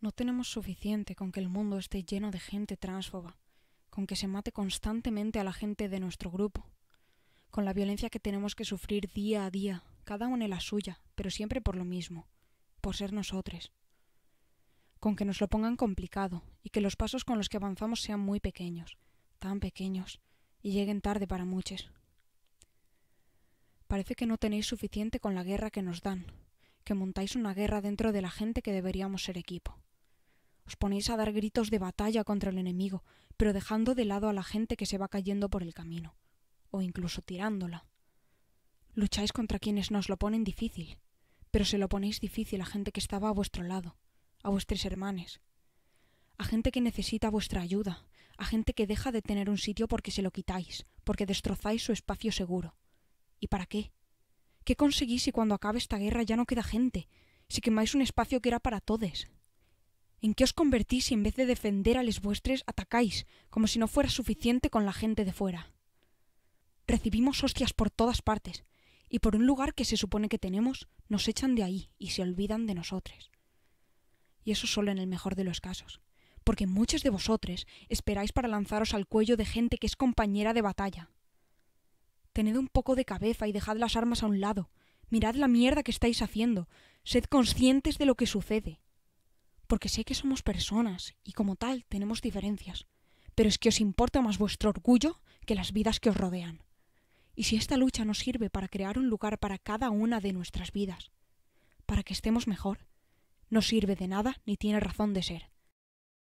No tenemos suficiente con que el mundo esté lleno de gente tránsfoba, con que se mate constantemente a la gente de nuestro grupo, con la violencia que tenemos que sufrir día a día, cada uno en la suya, pero siempre por lo mismo, por ser nosotros. Con que nos lo pongan complicado y que los pasos con los que avanzamos sean muy pequeños, tan pequeños, y lleguen tarde para muchos. Parece que no tenéis suficiente con la guerra que nos dan, que montáis una guerra dentro de la gente que deberíamos ser equipo. Os ponéis a dar gritos de batalla contra el enemigo, pero dejando de lado a la gente que se va cayendo por el camino, o incluso tirándola. Lucháis contra quienes nos lo ponen difícil, pero se lo ponéis difícil a gente que estaba a vuestro lado, a vuestros hermanes, a gente que necesita vuestra ayuda, a gente que deja de tener un sitio porque se lo quitáis, porque destrozáis su espacio seguro. ¿Y para qué? ¿Qué conseguís si cuando acabe esta guerra ya no queda gente? Si quemáis un espacio que era para todos. ¿En qué os convertís si en vez de defender a los vuestres atacáis, como si no fuera suficiente con la gente de fuera? Recibimos hostias por todas partes, y por un lugar que se supone que tenemos, nos echan de ahí y se olvidan de nosotros. Y eso solo en el mejor de los casos, porque muchos de vosotros esperáis para lanzaros al cuello de gente que es compañera de batalla. Tened un poco de cabeza y dejad las armas a un lado, mirad la mierda que estáis haciendo, sed conscientes de lo que sucede, porque sé que somos personas y como tal tenemos diferencias, pero es que os importa más vuestro orgullo que las vidas que os rodean. Y si esta lucha no sirve para crear un lugar para cada una de nuestras vidas, para que estemos mejor, no sirve de nada ni tiene razón de ser.